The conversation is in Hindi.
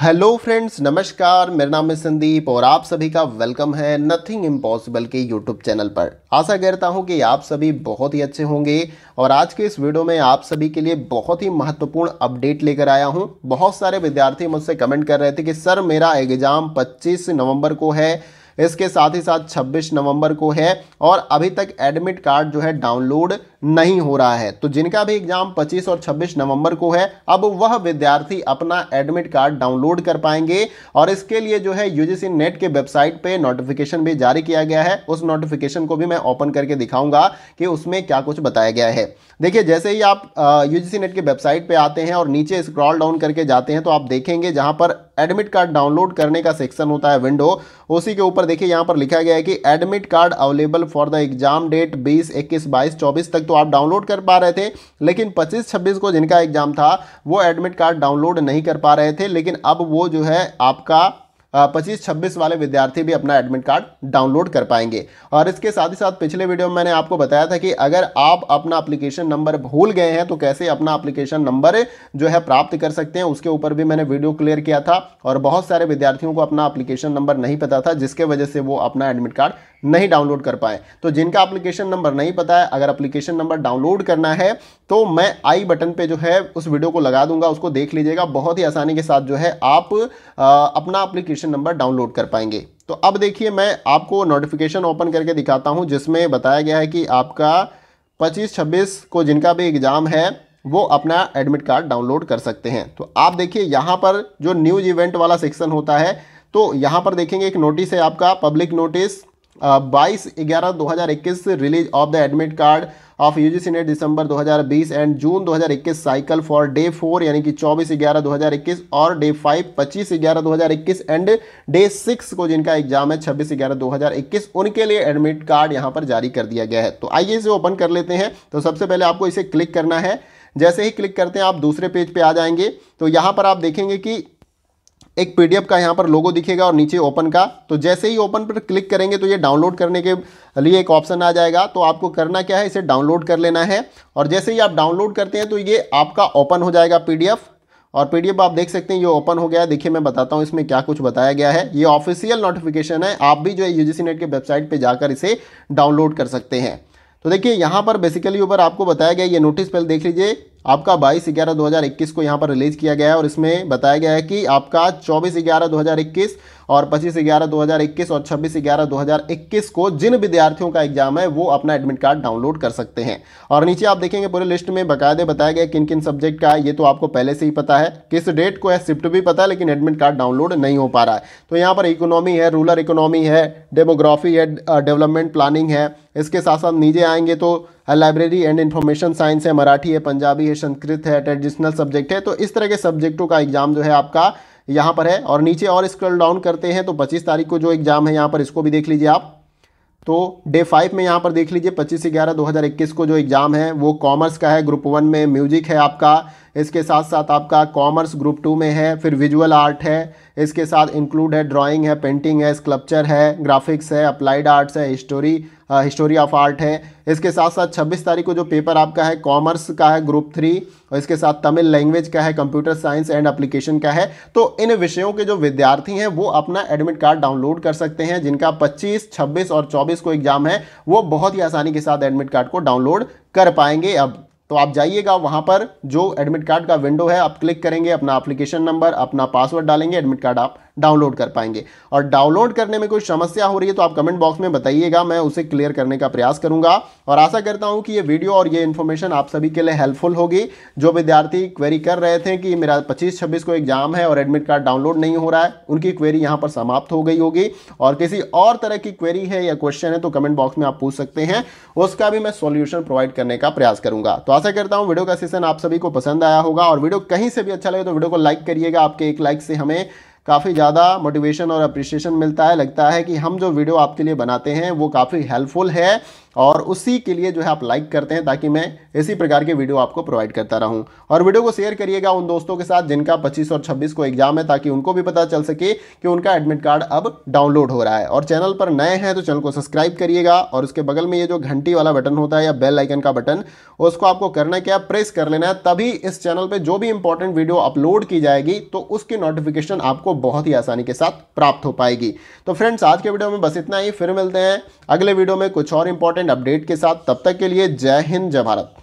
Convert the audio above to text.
हेलो फ्रेंड्स नमस्कार मेरा नाम है संदीप और आप सभी का वेलकम है नथिंग इम्पॉसिबल के यूट्यूब चैनल पर आशा करता हूं कि आप सभी बहुत ही अच्छे होंगे और आज के इस वीडियो में आप सभी के लिए बहुत ही महत्वपूर्ण अपडेट लेकर आया हूं बहुत सारे विद्यार्थी मुझसे कमेंट कर रहे थे कि सर मेरा एग्ज़ाम पच्चीस नवम्बर को है इसके साथ ही साथ छब्बीस नवंबर को है और अभी तक एडमिट कार्ड जो है डाउनलोड नहीं हो रहा है तो जिनका भी एग्जाम 25 और 26 नवंबर को है अब वह विद्यार्थी अपना एडमिट कार्ड डाउनलोड कर पाएंगे और इसके लिए जो है यूजीसी नेट के वेबसाइट पे नोटिफिकेशन भी जारी किया गया है उस नोटिफिकेशन को भी मैं ओपन करके दिखाऊंगा कि उसमें क्या कुछ बताया गया है देखिए जैसे ही आप यूजीसी नेट की वेबसाइट पर आते हैं और नीचे स्क्रॉल डाउन करके जाते हैं तो आप देखेंगे जहां पर एडमिट कार्ड डाउनलोड करने का सेक्शन होता है विंडो उसी के ऊपर देखिए यहां पर लिखा गया है कि admit card available for the exam date बीस इक्कीस बाईस चौबीस तक तो तो आप डाउनलोड कर पा रहे थे लेकिन 25-26 को जिनका एग्ज़ाम था वो एडमिट कार्ड डाउनलोड नहीं कर पा रहे थे लेकिन अब वो जो है आपका पच्चीस छब्बीस वाले विद्यार्थी भी अपना एडमिट कार्ड डाउनलोड कर पाएंगे और इसके साथ ही साथ पिछले वीडियो में मैंने आपको बताया था कि अगर आप अपना अप्लीकेशन नंबर भूल गए हैं तो कैसे अपना अप्लीकेशन नंबर जो है प्राप्त कर सकते हैं उसके ऊपर भी मैंने वीडियो क्लियर किया था और बहुत सारे विद्यार्थियों को अपना अप्लीकेशन नंबर नहीं पता था जिसके वजह से वो अपना एडमिट कार्ड नहीं डाउनलोड कर पाए तो जिनका एप्लीकेशन नंबर नहीं पता है अगर एप्लीकेशन नंबर डाउनलोड करना है तो मैं आई बटन पे जो है उस वीडियो को लगा दूंगा उसको देख लीजिएगा बहुत ही आसानी के साथ जो है आप आ, अपना एप्लीकेशन नोटिफिकेशन नंबर डाउनलोड कर पाएंगे तो अब देखिए मैं आपको नोटिफिकेशन ओपन करके दिखाता हूँ जिसमें बताया गया है कि आपका पच्चीस छब्बीस को जिनका भी एग्ज़ाम है वो अपना एडमिट कार्ड डाउनलोड कर सकते हैं तो आप देखिए यहाँ पर जो न्यूज इवेंट वाला सेक्शन होता है तो यहाँ पर देखेंगे एक नोटिस है आपका पब्लिक नोटिस बाईस ग्यारह दो हज़ार इक्कीस release of the admit card of U G C NET December 2020 and June 2021 cycle for day four यानी कि चौबीस ग्यारह 2021 और डे फाइव पच्चीस ग्यारह 2021 एंड डे सिक्स को जिनका एग्जाम है छब्बीस ग्यारह 2021 उनके लिए एडमिट कार्ड यहाँ पर जारी कर दिया गया है तो आइए इसे ओपन कर लेते हैं तो सबसे पहले आपको इसे क्लिक करना है जैसे ही क्लिक करते हैं आप दूसरे पेज पे आ जाएंगे तो यहाँ पर आप देखेंगे कि एक पीडीएफ का यहाँ पर लोगो दिखेगा और नीचे ओपन का तो जैसे ही ओपन पर क्लिक करेंगे तो ये डाउनलोड करने के लिए एक ऑप्शन आ जाएगा तो आपको करना क्या है इसे डाउनलोड कर लेना है और जैसे ही आप डाउनलोड करते हैं तो ये आपका ओपन हो जाएगा पीडीएफ और पीडीएफ आप देख सकते हैं ये ओपन हो गया है देखिए मैं बताता हूँ इसमें क्या कुछ बताया गया है ये ऑफिशियल नोटिफिकेशन है आप भी जो है यूजीसी नेट के वेबसाइट पर जाकर इसे डाउनलोड कर सकते हैं तो देखिए यहाँ पर बेसिकली ऊपर आपको बताया गया ये नोटिस पहले देख लीजिए आपका 22 ग्यारह 2021 को यहाँ पर रिलीज किया गया है और इसमें बताया गया है कि आपका 24 ग्यारह 2021 और 25 ग्यारह 2021 और 26 ग्यारह 2021 को जिन विद्यार्थियों का एग्जाम है वो अपना एडमिट कार्ड डाउनलोड कर सकते हैं और नीचे आप देखेंगे पूरे लिस्ट में बकायदे बताया गया किन किन सब्जेक्ट का है ये तो आपको पहले से ही पता है किस डेट को है शिफ्ट भी पता है लेकिन एडमिट कार्ड डाउनलोड नहीं हो पा रहा है तो यहाँ पर इकोनॉमी है रूरल इकोनॉमी है डेमोग्राफी है डेवलपमेंट प्लानिंग है इसके साथ साथ नीचे आएंगे तो लाइब्रेरी एंड इन्फॉर्मेशन साइंस है मराठी है पंजाबी है संस्कृत है ट्रेडिशनल सब्जेक्ट है तो इस तरह के सब्जेक्टों का एग्जाम जो है आपका यहाँ पर है और नीचे और स्क्रॉल डाउन करते हैं तो पच्चीस तारीख को जो एग्जाम है यहाँ पर इसको भी देख लीजिए आप तो डे फाइव में यहाँ पर देख लीजिए पच्चीस ग्यारह दो हज़ार इक्कीस को जो एग्ज़ाम है वो कॉमर्स का है ग्रुप वन में म्यूजिक है आपका इसके साथ साथ आपका कॉमर्स ग्रुप टू में है फिर विजुअल आर्ट है इसके साथ इंक्लूड है ड्राइंग है पेंटिंग है स्कल्पचर है ग्राफिक्स है अप्लाइड आर्ट्स है हिस्टोरी हिस्टोरी ऑफ आर्ट है इसके साथ साथ 26 तारीख को जो पेपर आपका है कॉमर्स का है ग्रुप थ्री और इसके साथ तमिल लैंग्वेज का है कंप्यूटर साइंस एंड एप्लीकेशन का है तो इन विषयों के जो विद्यार्थी हैं वो अपना एडमिट कार्ड डाउनलोड कर सकते हैं जिनका 25, 26 और 24 को एग्जाम है वो बहुत ही आसानी के साथ एडमिट कार्ड को डाउनलोड कर पाएंगे अब तो आप जाइएगा वहाँ पर जो एडमिट कार्ड का विंडो है आप क्लिक करेंगे अपना एप्लीकेशन नंबर अपना पासवर्ड डालेंगे एडमिट कार्ड आप डाउनलोड कर पाएंगे और डाउनलोड करने में कोई समस्या हो रही है तो आप कमेंट बॉक्स में बताइएगा मैं उसे क्लियर करने का प्रयास करूंगा और आशा करता हूं कि ये वीडियो और ये इन्फॉर्मेशन आप सभी के लिए हेल्पफुल होगी जो विद्यार्थी क्वेरी कर रहे थे कि मेरा पच्चीस छब्बीस को एग्जाम है और एडमिट कार्ड डाउनलोड नहीं हो रहा है उनकी क्वेरी यहाँ पर समाप्त हो गई होगी और किसी और तरह की क्वेरी है या क्वेश्चन है तो कमेंट बॉक्स में आप पूछ सकते हैं उसका भी मैं सोल्यूशन प्रोवाइड करने का प्रयास करूंगा तो आशा करता हूँ वीडियो का सेशन आप सभी को पसंद आया होगा और वीडियो कहीं से भी अच्छा लगे तो वीडियो को लाइक करिएगा आपके एक लाइक से हमें काफ़ी ज़्यादा मोटिवेशन और अप्रिसिएशन मिलता है लगता है कि हम जो वीडियो आपके लिए बनाते हैं वो काफ़ी हेल्पफुल है और उसी के लिए जो है आप लाइक करते हैं ताकि मैं इसी प्रकार के वीडियो आपको प्रोवाइड करता रहूं और वीडियो को शेयर करिएगा उन दोस्तों के साथ जिनका 25 और 26 को एग्जाम है ताकि उनको भी पता चल सके कि उनका एडमिट कार्ड अब डाउनलोड हो रहा है और चैनल पर नए हैं तो चैनल को सब्सक्राइब करिएगा और उसके बगल में ये जो घंटी वाला बटन होता है या बेल आइकन का बटन उसको आपको करना क्या प्रेस कर लेना है तभी इस चैनल पर जो भी इंपॉर्टेंट वीडियो अपलोड की जाएगी तो उसकी नोटिफिकेशन आपको आपको बहुत ही आसानी के साथ प्राप्त हो पाएगी तो फ्रेंड्स आज के वीडियो में बस इतना ही फिर मिलते हैं अगले वीडियो में कुछ और इंपॉर्टेंट अपडेट के साथ तब तक के लिए जय हिंद जय भारत